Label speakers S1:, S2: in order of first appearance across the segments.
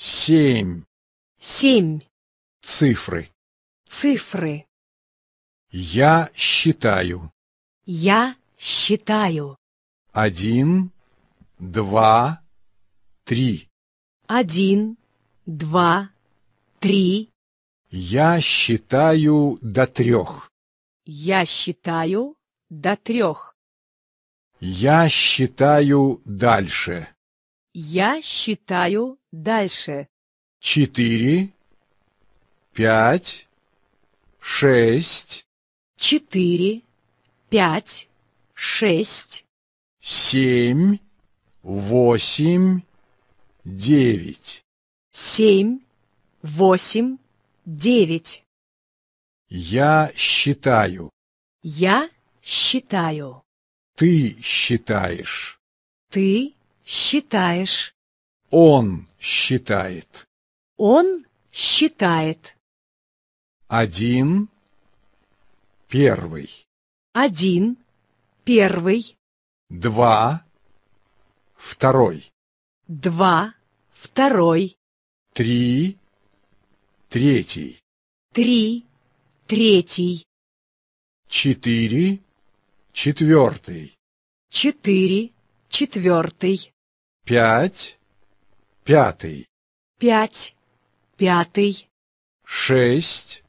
S1: Семь. Семь. Цифры.
S2: Цифры.
S1: Я считаю.
S2: Я считаю.
S1: Один, два, три.
S2: Один, два, три.
S1: Я считаю до трех.
S2: Я считаю до трех.
S1: Я считаю дальше.
S2: Я считаю дальше.
S1: Четыре, пять, шесть.
S2: Четыре, пять, шесть.
S1: Семь, восемь, девять.
S2: Семь, восемь, девять.
S1: Я считаю.
S2: Я считаю.
S1: Ты считаешь.
S2: Ты считаешь.
S1: Он считает.
S2: Он считает.
S1: Один, первый.
S2: Один, первый.
S1: Два, второй.
S2: Два, второй.
S1: Три, третий.
S2: Три, третий.
S1: Четыре, четвертый.
S2: Четыре, четвертый
S1: пять, пятый.
S2: Пять, пятый.
S1: Шесть,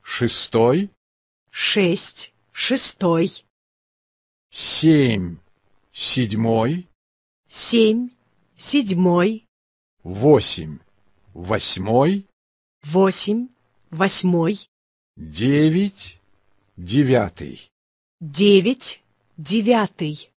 S1: шестой.
S2: Шесть,
S1: шестой. Семь, седьмой.
S2: Семь, седьмой.
S1: Восемь, восьмой.
S2: Восемь, восьмой.
S1: Девять, девятый.
S2: Девять, девятый.